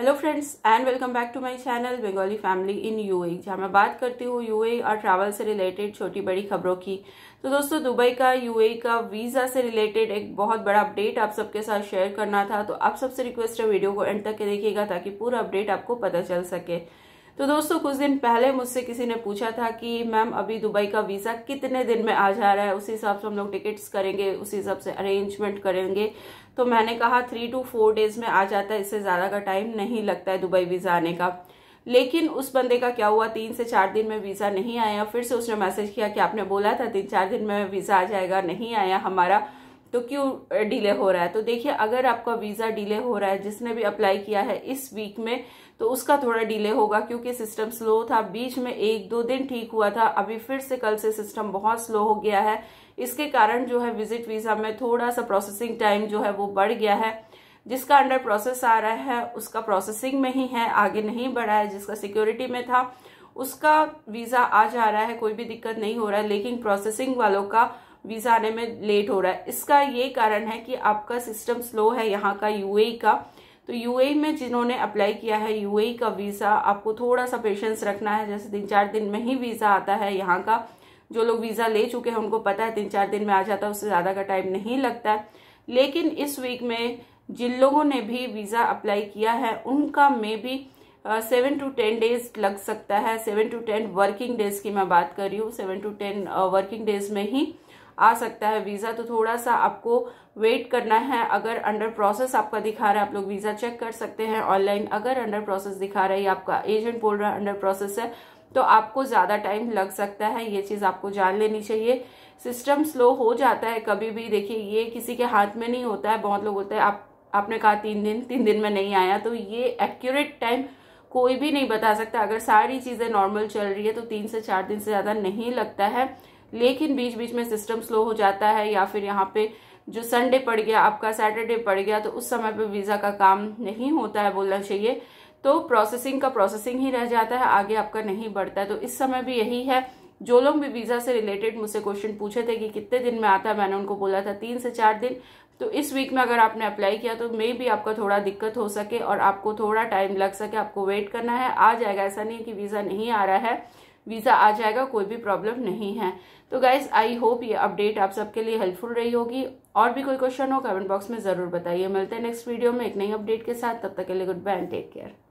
hello friends and welcome back to my channel Bengali family in UAE जहां मैं बात करती हूँ यूएई e और ट्रैवल से रिलेटेड छोटी बड़ी खबरों की तो दोस्तों दुबई का यूएई e का वीज़ा से रिलेटेड एक बहुत बड़ा अपडेट आप सबके साथ शेयर करना था तो आप सबसे रिक्वेस्ट है वीडियो को एंड तक के देखिएगा ताकि पूरा अपडेट आपको पता चल सके तो दोस्तों कुछ दिन पहले मुझसे किसी ने पूछा था कि मैम अभी दुबई का वीज़ा कितने दिन में आ जा रहा है उसी हिसाब से हम लोग टिकट्स करेंगे उसी हिसाब से अरेंजमेंट करेंगे तो मैंने कहा थ्री टू फोर डेज़ में आ जाता है इससे ज़्यादा का टाइम नहीं लगता है दुबई वीज़ा आने का लेकिन उस बंदे का क्या हुआ तीन से चार दिन में वीज़ा नहीं आया फिर से उसने मैसेज किया कि आपने बोला था तीन चार दिन में वीज़ा आ जाएगा नहीं आया हमारा तो क्यों डिले हो रहा है तो देखिए अगर आपका वीज़ा डिले हो रहा है जिसने भी अप्लाई किया है इस वीक में तो उसका थोड़ा डिले होगा क्योंकि सिस्टम स्लो था बीच में एक दो दिन ठीक हुआ था अभी फिर से कल से सिस्टम बहुत स्लो हो गया है इसके कारण जो है विजिट वीज़ा में थोड़ा सा प्रोसेसिंग टाइम जो है वो बढ़ गया है जिसका अंडर प्रोसेस आ रहा है उसका प्रोसेसिंग में ही है आगे नहीं बढ़ा है जिसका सिक्योरिटी में था उसका वीज़ा आ जा रहा है कोई भी दिक्कत नहीं हो रहा है लेकिन प्रोसेसिंग वालों का वीज़ा आने में लेट हो रहा है इसका ये कारण है कि आपका सिस्टम स्लो है यहाँ का यूएई का तो यूएई में जिन्होंने अप्लाई किया है यूएई का वीज़ा आपको थोड़ा सा पेशेंस रखना है जैसे तीन चार दिन में ही वीज़ा आता है यहाँ का जो लोग वीज़ा ले चुके हैं उनको पता है तीन चार दिन में आ जाता है उससे ज़्यादा का टाइम नहीं लगता है लेकिन इस वीक में जिन लोगों ने भी वीज़ा अप्लाई किया है उनका मे भी सेवन टू टेन डेज लग सकता है seven to ten working days की मैं बात कर रही हूँ seven to ten working days में ही आ सकता है वीज़ा तो थोड़ा सा आपको वेट करना है अगर अंडर प्रोसेस आपका दिखा रहा है आप लोग वीज़ा चेक कर सकते हैं ऑनलाइन अगर अंडर प्रोसेस दिखा रहा है या आपका एजेंट बोल रहा है अंडर प्रोसेस है तो आपको ज़्यादा टाइम लग सकता है ये चीज़ आपको जान लेनी चाहिए सिस्टम स्लो हो जाता है कभी भी देखिए ये किसी के हाथ में नहीं होता है बहुत लोग होते हैं आप आपने कहा तीन दिन तीन दिन में नहीं आया तो ये एक्यूरेट टाइम कोई भी नहीं बता सकता अगर सारी चीज़ें नॉर्मल चल रही है तो तीन से चार दिन से ज़्यादा नहीं लगता है लेकिन बीच बीच में सिस्टम स्लो हो जाता है या फिर यहाँ पे जो संडे पड़ गया आपका सैटरडे पड़ गया तो उस समय पे वीज़ा का काम नहीं होता है बोलना चाहिए तो प्रोसेसिंग का प्रोसेसिंग ही रह जाता है आगे आपका नहीं बढ़ता है तो इस समय भी यही है जो लोग भी वीज़ा से रिलेटेड मुझसे क्वेश्चन पूछे थे कि कितने दिन में आता है मैंने उनको बोला था तीन से चार दिन तो इस वीक में अगर आपने अप्लाई किया तो मे भी आपका थोड़ा दिक्कत हो सके और आपको थोड़ा टाइम लग सके आपको वेट करना है आ जाएगा ऐसा नहीं है कि वीज़ा नहीं आ रहा है वीज़ा आ जाएगा कोई भी प्रॉब्लम नहीं है तो गाइज़ आई होप ये अपडेट आप सबके लिए हेल्पफुल रही होगी और भी कोई क्वेश्चन हो कमेंट बॉक्स में ज़रूर बताइए मिलते हैं नेक्स्ट वीडियो में एक नई अपडेट के साथ तब तक के लिए goodbye and take care